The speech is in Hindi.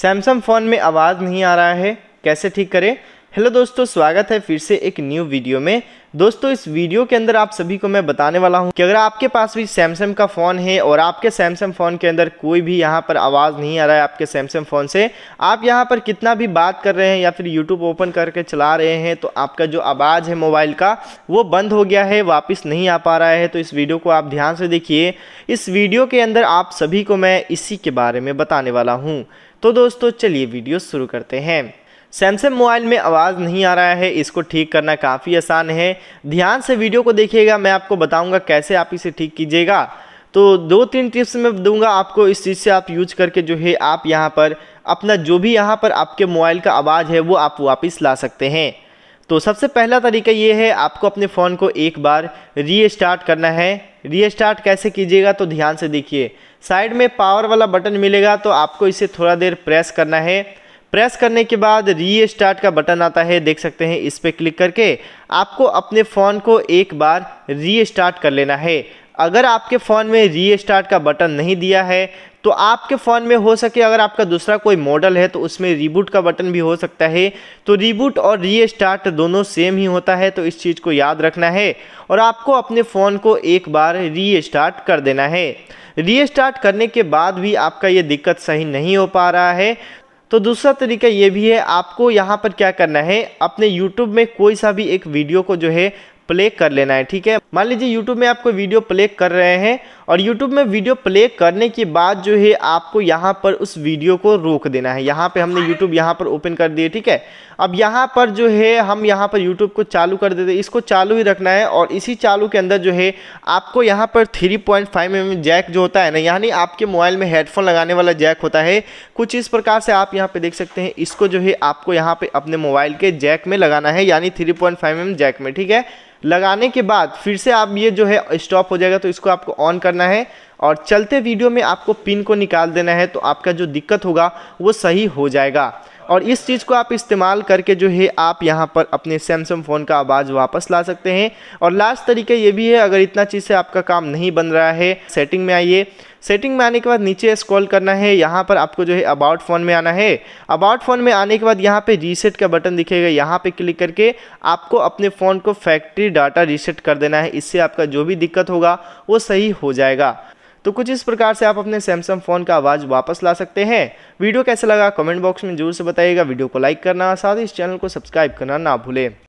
सैमसंग फ़ोन में आवाज़ नहीं आ रहा है कैसे ठीक करें हेलो दोस्तों स्वागत है फिर से एक न्यू वीडियो में दोस्तों इस वीडियो के अंदर आप सभी को मैं बताने वाला हूं कि अगर आपके पास भी सैमसंग का फ़ोन है और आपके सैमसंग फ़ोन के अंदर कोई भी यहां पर आवाज़ नहीं आ रहा है आपके सैमसंग फ़ोन से आप यहां पर कितना भी बात कर रहे हैं या फिर यूट्यूब ओपन करके चला रहे हैं तो आपका जो आवाज़ है मोबाइल का वो बंद हो गया है वापस नहीं आ पा रहा है तो इस वीडियो को आप ध्यान से देखिए इस वीडियो के अंदर आप सभी को मैं इसी के बारे में बताने वाला हूँ तो दोस्तों चलिए वीडियो शुरू करते हैं सैमसंग मोबाइल में आवाज़ नहीं आ रहा है इसको ठीक करना काफ़ी आसान है ध्यान से वीडियो को देखिएगा मैं आपको बताऊंगा कैसे आप इसे ठीक कीजिएगा तो दो तीन टिप्स मैं दूंगा आपको इस चीज़ से आप यूज करके जो है आप यहाँ पर अपना जो भी यहाँ पर आपके मोबाइल का आवाज़ है वो आप वापस ला सकते हैं तो सबसे पहला तरीका ये है आपको अपने फ़ोन को एक बार री करना है री कैसे कीजिएगा तो ध्यान से देखिए साइड में पावर वाला बटन मिलेगा तो आपको इसे थोड़ा देर प्रेस करना है प्रेस करने के बाद री स्टार्ट का बटन आता है देख सकते हैं इस पर क्लिक करके आपको अपने फ़ोन को एक बार री स्टार्ट कर लेना है अगर आपके फ़ोन में री स्टार्ट का बटन नहीं दिया है तो आपके फ़ोन में हो सके अगर आपका दूसरा कोई मॉडल है तो उसमें रीबूट का बटन भी हो सकता है तो रीबूट और रीस्टार्ट दोनों सेम ही होता है तो इस चीज़ को याद रखना है और आपको अपने फ़ोन को एक बार रीस्टार्ट कर देना है रीस्टार्ट करने के बाद भी आपका ये दिक्कत सही नहीं हो पा रहा है तो दूसरा तरीका ये भी है आपको यहाँ पर क्या करना है अपने YouTube में कोई सा भी एक वीडियो को जो है प्ले कर लेना है ठीक है मान लीजिए YouTube में आपको वीडियो प्ले कर रहे हैं और यूट्यूब में वीडियो प्ले करने के बाद जो है आपको यहाँ पर उस वीडियो को रोक देना है यहाँ पे हमने यूट्यूब यहाँ पर ओपन कर दिए ठीक है अब यहाँ पर जो है हम यहाँ पर यूट्यूब को चालू कर देते इसको चालू ही रखना है और इसी चालू के अंदर जो है आपको यहाँ पर three point five M jack जो होता है ना यानी आपके मोबाइल में हेडफोन लगाने वाला जैक होता है कुछ इस प्रकार से आप यहाँ पर देख सकते हैं इसको जो है आपको यहाँ पर अपने मोबाइल के जैक में लगाना है यानी three point five M jack में ठीक है लगाने के बाद फिर से आप ये जो है स्टॉप हो जाएगा तो इसको आपको ऑन करना करना है और चलते वीडियो में आपको पिन को निकाल देना है तो आपका जो दिक्कत होगा वो सही हो जाएगा और इस चीज़ को आप इस्तेमाल करके जो है आप यहाँ पर अपने सैमसंग फ़ोन का आवाज़ वापस ला सकते हैं और लास्ट तरीका ये भी है अगर इतना चीज़ से आपका काम नहीं बन रहा है सेटिंग में आइए सेटिंग में आने के बाद नीचे स्क्रॉल करना है यहाँ पर आपको जो है अबाउट फ़ोन में आना है अबाउट फ़ोन में आने के बाद यहाँ पर रीसेट का बटन दिखेगा यहाँ पर क्लिक करके आपको अपने फ़ोन को फैक्ट्री डाटा रीसेट कर देना है इससे आपका जो भी दिक्कत होगा वो सही हो जाएगा तो कुछ इस प्रकार से आप अपने सैमसंग फ़ोन का आवाज़ वापस ला सकते हैं वीडियो कैसा लगा कमेंट बॉक्स में जरूर से बताइएगा वीडियो को लाइक करना साथ ही इस चैनल को सब्सक्राइब करना ना भूलें